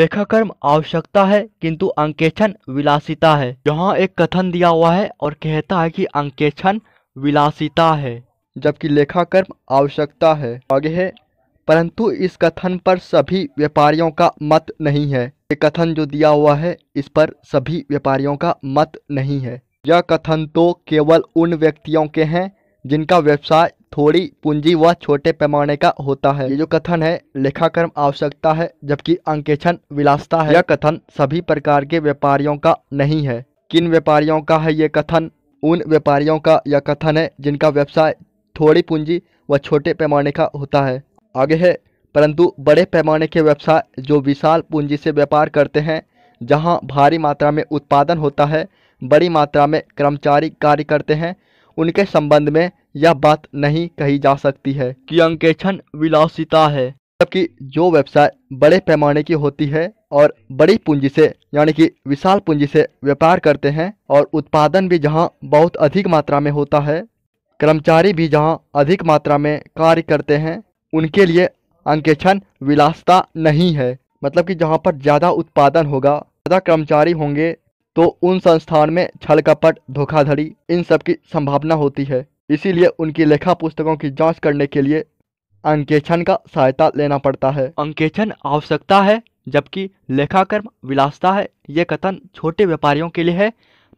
लेखाकर्म आवश्यकता है किंतु अंकेक्षण विलासिता है यहाँ एक कथन दिया हुआ है और कहता है कि अंकेक्षण विलासिता है जबकि लेखाकर्म आवश्यकता है आगे है परंतु इस कथन पर सभी व्यापारियों का मत नहीं है ये कथन जो दिया हुआ है इस पर सभी व्यापारियों का मत नहीं है यह कथन तो केवल उन व्यक्तियों के हैं जिनका व्यवसाय थोड़ी पूंजी व छोटे पैमाने का होता है ये जो कथन है लेखाक्रम आवश्यकता है जबकि अंकेक्षण विलासता है यह कथन सभी प्रकार के व्यापारियों का नहीं है किन व्यापारियों का है ये कथन उन व्यापारियों का यह कथन है जिनका व्यवसाय थोड़ी पूंजी व छोटे पैमाने का होता है आगे है परंतु बड़े पैमाने के व्यवसाय जो विशाल पूंजी से व्यापार करते हैं जहां भारी मात्रा में उत्पादन होता है बड़ी मात्रा में कर्मचारी कार्य करते हैं उनके संबंध में यह बात नहीं कही जा सकती है कि अंकेक्षण विलासिता है जबकि जो व्यवसाय बड़े पैमाने की होती है और बड़ी पूंजी से यानी कि विशाल पूंजी से व्यापार करते हैं और उत्पादन भी जहां बहुत अधिक मात्रा में होता है कर्मचारी भी जहां अधिक मात्रा में कार्य करते हैं उनके लिए अंकेक्षण विलासता नहीं है मतलब कि जहां पर ज़्यादा उत्पादन होगा ज़्यादा कर्मचारी होंगे तो उन संस्थान में छल कपट धोखाधड़ी इन सब की संभावना होती है इसीलिए उनकी लेखा पुस्तकों की जांच करने के लिए अंकेक्षण का सहायता लेना पड़ता है अंकेक्षण आवश्यकता है जबकि लेखाकर्म विलासता है यह कथन छोटे व्यापारियों के लिए है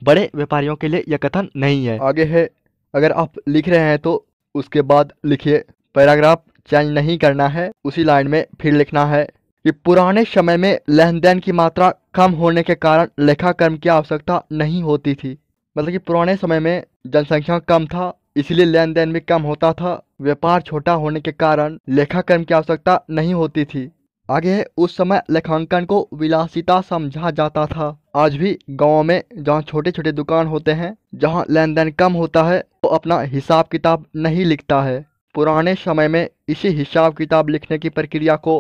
बड़े व्यापारियों के लिए यह कथन नहीं है आगे है अगर आप लिख रहे हैं तो उसके बाद लिखिए पैराग्राफ चेंज नहीं करना है उसी लाइन में फिर लिखना है कि पुराने समय में लेन देन की मात्रा कम होने के कारण लेखा कर्म की आवश्यकता नहीं होती थी मतलब कि पुराने समय में जनसंख्या कम था इसलिए लेन देन भी कम होता था व्यापार छोटा होने के कारण लेखाक्रम की आवश्यकता नहीं होती थी आगे उस समय लेखांकन को विलासिता समझा जाता था आज भी गाँव में जहाँ छोटे छोटे दुकान होते हैं जहाँ लेन देन कम होता है वो तो अपना हिसाब किताब नहीं लिखता है पुराने समय में इसी हिसाब किताब लिखने की प्रक्रिया को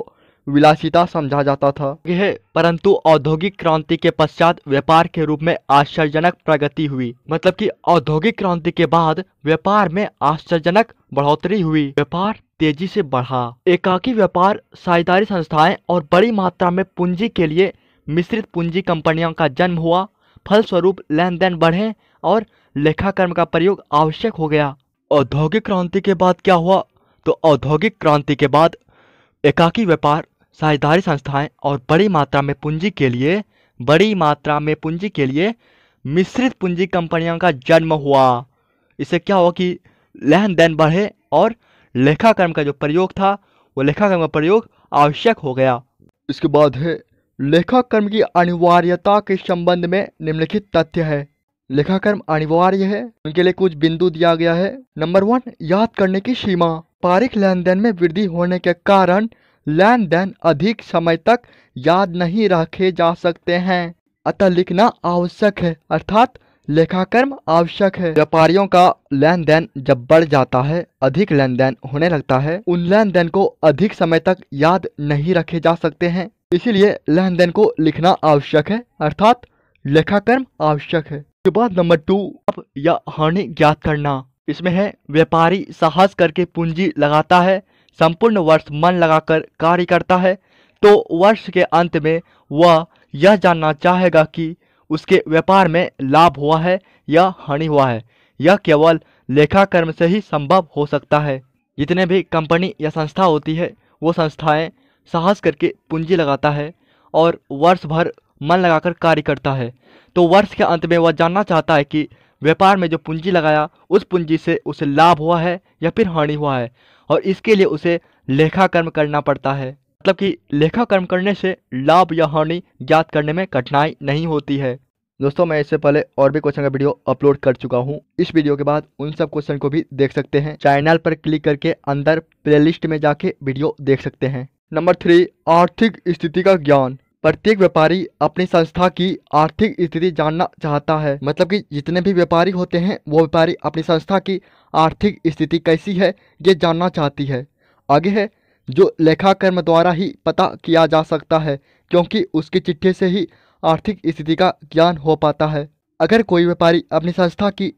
विलासिता समझा जाता था यह परंतु औद्योगिक क्रांति के पश्चात व्यापार के रूप में आश्चर्यजनक प्रगति हुई मतलब कि औद्योगिक क्रांति के बाद व्यापार में आश्चर्यजनक बढ़ोतरी हुई व्यापार तेजी से बढ़ा एकाकी व्यापार साझेदारी संस्थाएं और बड़ी मात्रा में पूंजी के लिए मिश्रित पूंजी कंपनियों का जन्म हुआ फलस्वरूप लेन देन बढ़े और लेखा कर्म का प्रयोग आवश्यक हो गया औद्योगिक क्रांति के बाद क्या हुआ तो औद्योगिक क्रांति के बाद एकाकी व्यापार साझेदारी संस्थाएं और बड़ी मात्रा में पूंजी के लिए बड़ी मात्रा में पूंजी के लिए मिश्रित पूंजी कंपनियों का जन्म हुआ इससे क्या हुआ कि लेन देन बढ़े और लेखाक्रम का जो प्रयोग था वो लेखाक्रम का प्रयोग आवश्यक हो गया इसके बाद है लेखाक्रम की अनिवार्यता के संबंध में निम्नलिखित तथ्य है लेखाक्रम अनिवार्य है उनके लिए कुछ बिंदु दिया गया है नंबर वन याद करने की सीमा पारिक लेन देन में वृद्धि होने के कारण लेन देन अधिक समय तक याद नहीं रखे जा सकते हैं अतः लिखना आवश्यक है अर्थात लेखाकर्म आवश्यक है व्यापारियों का लेन देन जब बढ़ जाता है अधिक लेन देन होने लगता है उन लेन देन को अधिक समय तक याद नहीं रखे जा सकते हैं इसीलिए लेन देन को लिखना आवश्यक है अर्थात लेखाकर्म आवश्यक है उसके बाद नंबर टू अब या हानि ज्ञात करना इसमें है व्यापारी साहस करके पूंजी लगाता है संपूर्ण वर्ष मन लगाकर कार्य करता है तो वर्ष के अंत में वह यह जानना चाहेगा कि उसके व्यापार में लाभ हुआ है या हानि हुआ है यह केवल लेखाकर्म से ही संभव हो सकता है जितने भी कंपनी या संस्था होती है वो संस्थाएं साहस करके पूंजी लगाता है और वर्ष भर मन लगाकर कार्य करता है तो वर्ष के अंत में वह जानना चाहता है कि व्यापार में जो पूंजी लगाया उस पूंजी से उसे लाभ हुआ है या फिर हानि हुआ है और इसके लिए उसे लेखा कर्म करना पड़ता है मतलब कि लेखा कर्म करने से लाभ या हानि ज्ञात करने में कठिनाई नहीं होती है दोस्तों मैं इससे पहले और भी क्वेश्चन का वीडियो अपलोड कर चुका हूँ इस वीडियो के बाद उन सब क्वेश्चन को भी देख सकते हैं चैनल पर क्लिक करके अंदर प्लेलिस्ट में जाके वीडियो देख सकते हैं नंबर थ्री आर्थिक स्थिति का ज्ञान प्रत्येक व्यापारी अपनी संस्था की आर्थिक स्थिति जानना चाहता है मतलब कि जितने भी व्यापारी होते हैं वो व्यापारी अपनी संस्था की आर्थिक स्थिति कैसी है ये जानना चाहती है आगे है जो लेखाकर्म द्वारा ही पता किया जा सकता है क्योंकि उसकी चिट्ठी से ही आर्थिक स्थिति का ज्ञान हो पाता है अगर कोई व्यापारी अपनी संस्था की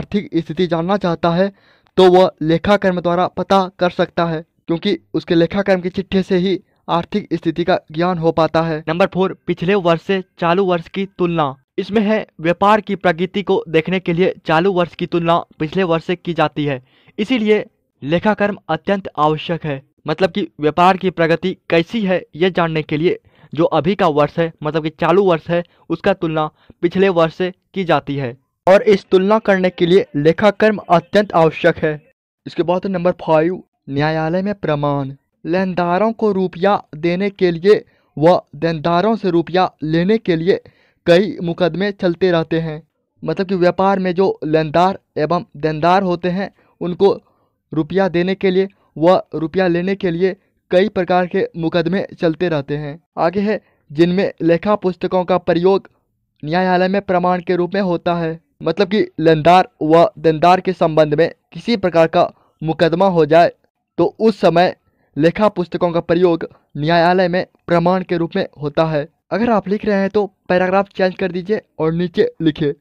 आर्थिक स्थिति जानना चाहता है तो वह लेखाकर्म द्वारा पता कर सकता है क्योंकि उसके लेखाकर्म की चिट्ठी से ही आर्थिक स्थिति का ज्ञान हो पाता है नंबर फोर पिछले वर्ष से चालू वर्ष की तुलना इसमें है व्यापार की प्रगति को देखने के लिए चालू वर्ष की तुलना पिछले वर्ष से की जाती है इसीलिए लेखाकर्म अत्यंत आवश्यक है मतलब कि व्यापार की प्रगति कैसी है यह जानने के लिए जो अभी का वर्ष है मतलब कि चालू वर्ष है उसका तुलना पिछले वर्ष से की जाती है और इस तुलना करने के लिए लेखाकर्म अत्यंत आवश्यक है इसके बाद नंबर फाइव न्यायालय में प्रमाण लेनदारों को रुपया देने के लिए व देनदारों से रुपया लेने के लिए कई मुकदमे चलते रहते हैं मतलब कि व्यापार में जो लेनदार एवं देनदार होते हैं उनको रुपया देने के लिए व रुपया लेने के लिए कई प्रकार के मुकदमे चलते रहते हैं आगे है जिनमें लेखा पुस्तकों का प्रयोग न्यायालय में प्रमाण के रूप में होता है मतलब कि लेनदार व देनदार के संबंध में किसी प्रकार का मुकदमा हो जाए तो उस समय लेखा पुस्तकों का प्रयोग न्यायालय में प्रमाण के रूप में होता है अगर आप लिख रहे हैं तो पैराग्राफ चेंज कर दीजिए और नीचे लिखिए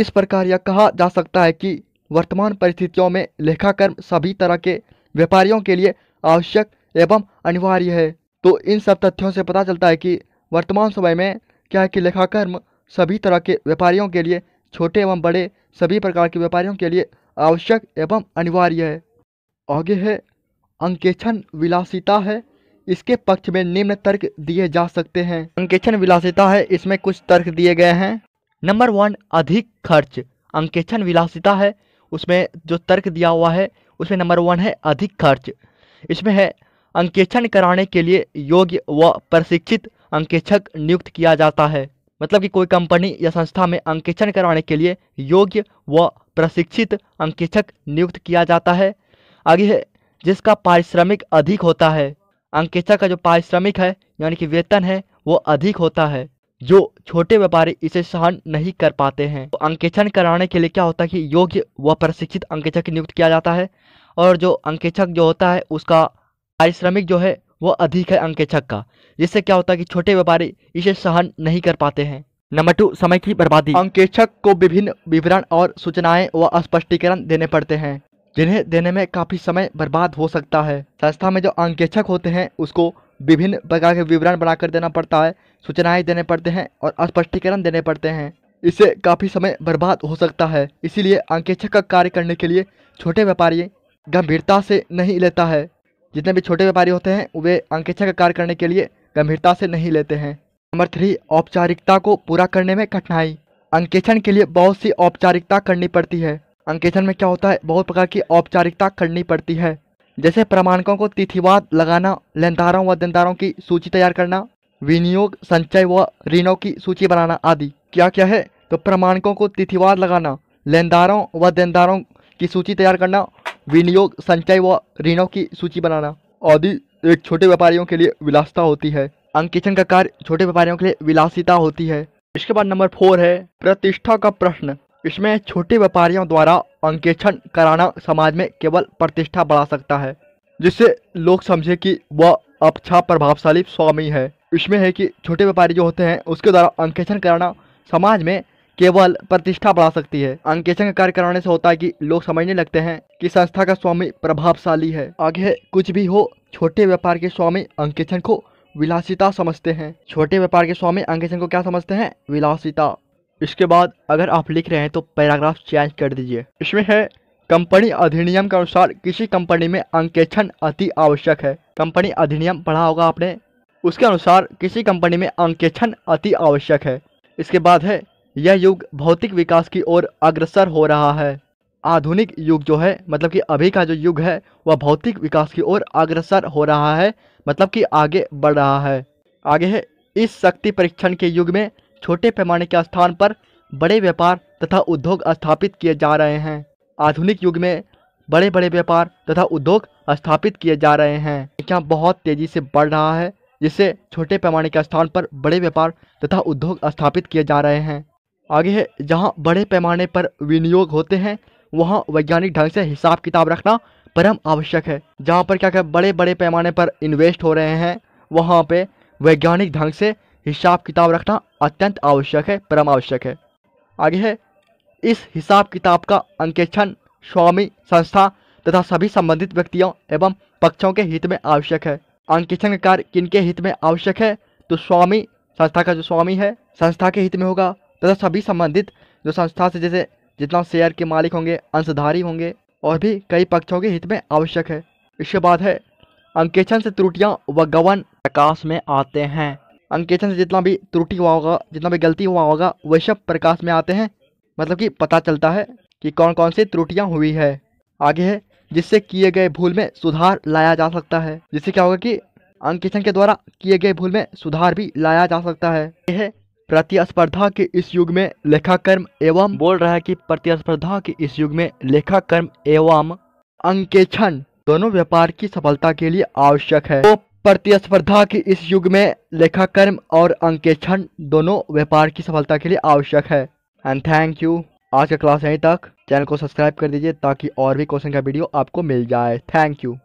इस प्रकार यह कहा जा सकता है कि वर्तमान परिस्थितियों में लेखाकर्म सभी तरह के व्यापारियों के लिए आवश्यक एवं अनिवार्य है तो इन सब तथ्यों से पता चलता है कि वर्तमान समय में क्या है कि लेखाकर्म सभी तरह के व्यापारियों के लिए छोटे एवं बड़े सभी प्रकार के व्यापारियों के लिए आवश्यक एवं अनिवार्य है आगे है अंकेक्षण विलासिता है इसके पक्ष में निम्न तर्क दिए जा सकते हैं अंकेक्षण विलासिता है इसमें कुछ तर्क दिए गए हैं नंबर वन अधिक खर्च अंकेक्षण विलासिता है उसमें जो तर्क दिया हुआ है उसमें नंबर वन है अधिक खर्च इसमें है अंकेक्षण कराने के लिए योग्य व प्रशिक्षित अंकेक्षक नियुक्त किया जाता है मतलब कि कोई कंपनी या संस्था में अंकेक्षण कराने के लिए योग्य व प्रशिक्षित अंकेक्षक नियुक्त किया जाता है आगे है जिसका पारिश्रमिक अधिक होता है अंकेक्षा का जो पारिश्रमिक है यानी कि वेतन है वो अधिक होता है जो छोटे व्यापारी इसे सहन नहीं कर पाते हैं तो अंकेक्षण कराने के लिए क्या होता है कि योग्य व प्रशिक्षित अंकेक्षक नियुक्त किया जाता है और जो अंकेक्षक जो होता है उसका पारिश्रमिक जो है वो अधिक है अंकेक्षक का जिससे क्या होता है कि छोटे व्यापारी इसे सहन नहीं कर पाते हैं नंबर टू समय की बर्बादी अंकेक्षक को विभिन्न विवरण और सूचनाएं व स्पष्टीकरण देने पड़ते हैं जिन्हें देने में काफ़ी समय बर्बाद हो सकता है संस्था में जो अंकेक्षक होते हैं उसको विभिन्न प्रकार के विवरण बनाकर देना पड़ता है सूचनाएं देने पड़ते हैं और स्पष्टीकरण देने पड़ते हैं इससे काफ़ी समय बर्बाद हो सकता है इसीलिए अंकेक्षक का कार्य करने के लिए छोटे व्यापारी गंभीरता से नहीं लेता है जितने भी छोटे व्यापारी होते हैं वे अंकेक्षक का कार्य करने के लिए गंभीरता से नहीं लेते हैं नंबर थ्री औपचारिकता को पूरा करने में कठिनाई अंकेक्षण के लिए बहुत सी औपचारिकता करनी पड़ती है अंकेशन में क्या होता है बहुत प्रकार की औपचारिकता करनी पड़ती है जैसे प्रमाणकों को तिथिवाद लगाना लेनदारों व देनदारों की सूची तैयार करना विनियोग संचय व ऋणों की सूची बनाना आदि क्या क्या है तो प्रमाणकों को तिथिवाद लगाना लेनदारों व देनदारों की सूची तैयार करना विनियोग संचय व ऋणों की सूची बनाना आदि एक छोटे व्यापारियों के लिए विलासता होती है अंकेशन का कार्य छोटे व्यापारियों के लिए विलासिता होती है इसके बाद नंबर फोर है प्रतिष्ठा का प्रश्न इसमें छोटे व्यापारियों द्वारा अंकेक्षण कराना समाज में केवल प्रतिष्ठा बढ़ा सकता है जिससे लोग समझे कि वह अच्छा प्रभावशाली स्वामी है इसमें है कि छोटे व्यापारी जो होते हैं उसके द्वारा अंकेक्षण कराना समाज में केवल प्रतिष्ठा बढ़ा सकती है अंकेक्षण का कार्य कराने से होता है कि लोग समझने लगते हैं कि संस्था का स्वामी प्रभावशाली है आगे कुछ भी हो छोटे व्यापार के स्वामी अंकेक्षण को विलासिता समझते हैं छोटे व्यापार के स्वामी अंकेक्षण को क्या समझते हैं विलासिता इसके बाद अगर आप लिख रहे हैं तो पैराग्राफ चेंज कर दीजिए इसमें है कंपनी अधिनियम के अनुसार किसी कंपनी में अंकेक्षण अति आवश्यक है कंपनी अधिनियम पढ़ा होगा आपने उसके अनुसार किसी कंपनी में अंकेक्षण अति आवश्यक है इसके बाद है यह युग भौतिक विकास की ओर अग्रसर हो रहा है आधुनिक युग जो है मतलब कि अभी का जो युग है वह भौतिक विकास की ओर अग्रसर हो रहा है मतलब कि आगे बढ़ रहा है आगे है इस शक्ति परीक्षण के युग में छोटे पैमाने के स्थान पर बड़े व्यापार तथा उद्योग स्थापित किए जा रहे हैं आधुनिक युग में बड़े बड़े व्यापार तथा उद्योग स्थापित किए जा रहे हैं संख्या बहुत तेजी से बढ़ रहा है जिससे छोटे पैमाने के स्थान पर बड़े व्यापार तथा उद्योग स्थापित किए जा रहे हैं आगे है जहाँ बड़े पैमाने पर विनियोग होते हैं वहाँ वैज्ञानिक ढंग से हिसाब किताब रखना परम आवश्यक है जहाँ पर क्या क्या बड़े बड़े पैमाने पर इन्वेस्ट हो रहे हैं वहाँ पे वैज्ञानिक ढंग से हिसाब किताब रखना अत्यंत आवश्यक है परम आवश्यक है आगे है इस हिसाब किताब का अंकेक्षण स्वामी संस्था तथा सभी संबंधित व्यक्तियों एवं पक्षों के हित में आवश्यक है अंकेक्षण कार्य किनके हित में आवश्यक है तो स्वामी संस्था का जो स्वामी है संस्था के हित में होगा तथा सभी संबंधित जो संस्था से जैसे जितना शेयर के मालिक होंगे अंशधारी होंगे और भी कई पक्षों के हित में आवश्यक है इसके बाद है अंकेक्षण से त्रुटियां व गवन प्रकाश में आते हैं अंकेशन से जितना भी त्रुटि हुआ होगा जितना भी गलती हुआ होगा वह सब प्रकाश में आते हैं मतलब कि पता चलता है कि कौन कौन सी त्रुटियाँ हुई है आगे है जिससे किए गए भूल में सुधार लाया जा सकता है जिससे क्या होगा कि अंकेशन के द्वारा किए गए भूल में सुधार भी लाया जा सकता है यह प्रतिस्पर्धा के इस युग में लेखाकर्म एवं बोल रहा है कि प्रतिस्पर्धा के इस युग में लेखाकर्म एवं अंकेक्षण दोनों व्यापार की सफलता के लिए आवश्यक है तो प्रतिस्पर्धा के इस युग में लेखाकर्म और अंकेक्षण दोनों व्यापार की सफलता के लिए आवश्यक है एंड थैंक यू आज का क्लास यहीं तक चैनल को सब्सक्राइब कर दीजिए ताकि और भी क्वेश्चन का वीडियो आपको मिल जाए थैंक यू